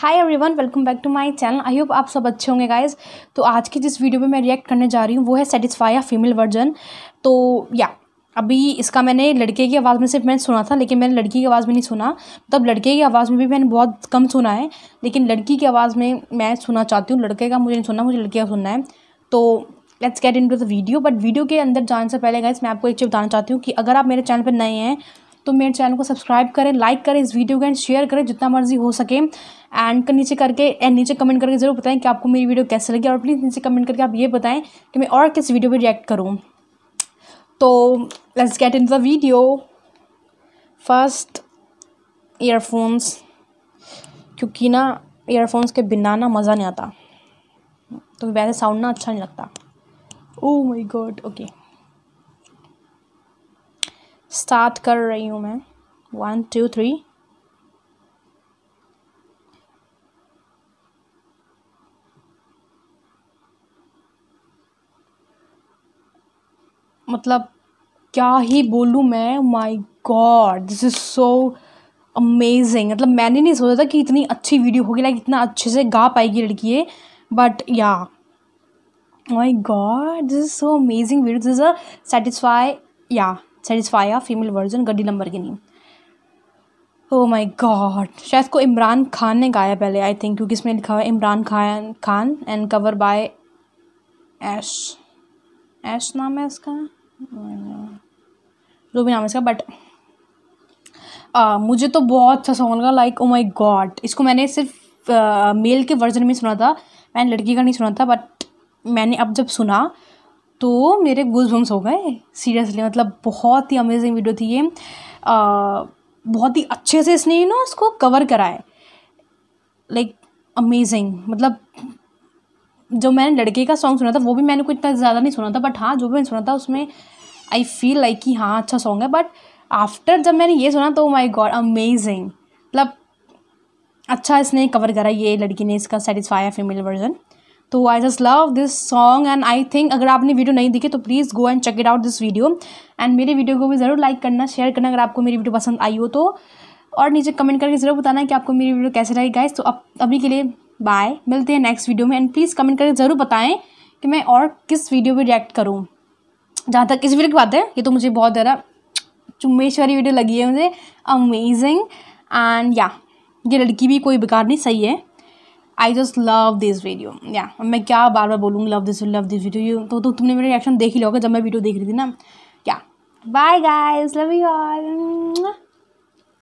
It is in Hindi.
hi everyone welcome back to my channel I hope आप सब अच्छे होंगे गाइज तो आज की जिस वीडियो पे मैं रिएक्ट करने जा रही हूँ वो है सेटिस्फाया फीमेल वर्जन तो या अभी इसका मैंने लड़के की आवाज़ में सिर्फ मैंने सुना था लेकिन मैंने लड़की की आवाज़ में नहीं सुना तब लड़के की आवाज़ में भी मैंने बहुत कम सुना है लेकिन लड़की की आवाज़ में मैं सुनना चाहती हूँ लड़के का मुझे नहीं सुनना मुझे लड़के का सुनना है तो let's get into the video but video के अंदर जाने से पहले गाइज मैं आपको एक चीज़ बताना चाहती हूँ कि अगर आप मेरे चैनल पर नए हैं तो मेरे चैनल को सब्सक्राइब करें लाइक करें इस वीडियो को एंड शेयर करें जितना मर्जी हो सके एंड कर नीचे करके एंड नीचे कमेंट करके जरूर बताएं कि आपको मेरी वीडियो कैसे लगी और प्लीज़ नीचे कमेंट करके आप ये बताएं कि मैं और किस वीडियो पर रिएक्ट करूँ तो let's get in the video first earphones क्योंकि ना ईयरफोन्स के बिना ना मज़ा नहीं आता तो वैसे साउंड ना अच्छा नहीं लगता oh my god okay start कर रही हूँ मैं वन टू थ्री मतलब क्या ही बोलूँ मैं my god this is so amazing मतलब मैंने नहीं सोचा था कि इतनी अच्छी वीडियो होगी लाइक इतना अच्छे से गा पाएगी लड़की ये but yeah my god this is so amazing video this is a satisfy या आ फीमेल वर्जन गड्डी number Lamborghini oh my god शायद को इमरान खान ने गाया पहले आई थिंक क्योंकि इसमें लिखा हुआ Imran Khan Khan and cover by Aish Aish नाम है इसका जो भी नाम है इसका बट आ, मुझे तो बहुत अच्छा सॉन्ग लगा लाइक ओ माय गॉड इसको मैंने सिर्फ मेल के वर्जन में सुना था मैंने लड़की का नहीं सुना था बट मैंने अब जब सुना तो मेरे गुज हो गए सीरियसली मतलब बहुत ही अमेजिंग वीडियो थी ये बहुत ही अच्छे से इसने ना इसको कवर करा है लाइक अमेजिंग मतलब जो मैंने लड़के का सॉन्ग सुना था वो भी मैंने कुछ इतना ज़्यादा नहीं सुना था बट हाँ जो भी मैंने सुना था उसमें आई फील लाइक कि हाँ अच्छा सॉन्ग है बट आफ्टर जब मैंने ये सुना तो माई गॉड अमेजिंग मतलब अच्छा इसने कवर करा ये लड़की ने इसका सेटिस्फाई है फीमेल वर्जन तो I just love this song and I think अगर आपने वीडियो नहीं देखी तो please go and check it out this video and मेरे वीडियो को भी ज़रूर लाइक करना शेयर करना अगर आपको मेरी वीडियो पसंद आई हो तो और नीचे कमेंट करके ज़रूर बताना कि आपको मेरी वीडियो कैसे लगी गाइस तो अब अभी के लिए बाय मिलते हैं नेक्स्ट वीडियो में एंड प्लीज़ कमेंट करके ज़रूर बताएं कि मैं और किस वीडियो पर रिएक्ट करूँ जहाँ तक इस वीडियो की बात है ये तो मुझे बहुत ज़्यादा चुम्बेश्वरी वीडियो लगी है मुझे अमेजिंग एंड या ये लड़की भी कोई बेकार नहीं सही है I just love this video या मैं क्या बार बार बोलूँगी love this love this video तो, तो तुमने मेरे रिएक्शन देख ही लोगे जब मैं वीडियो देख रही थी ना क्या bye guys love you all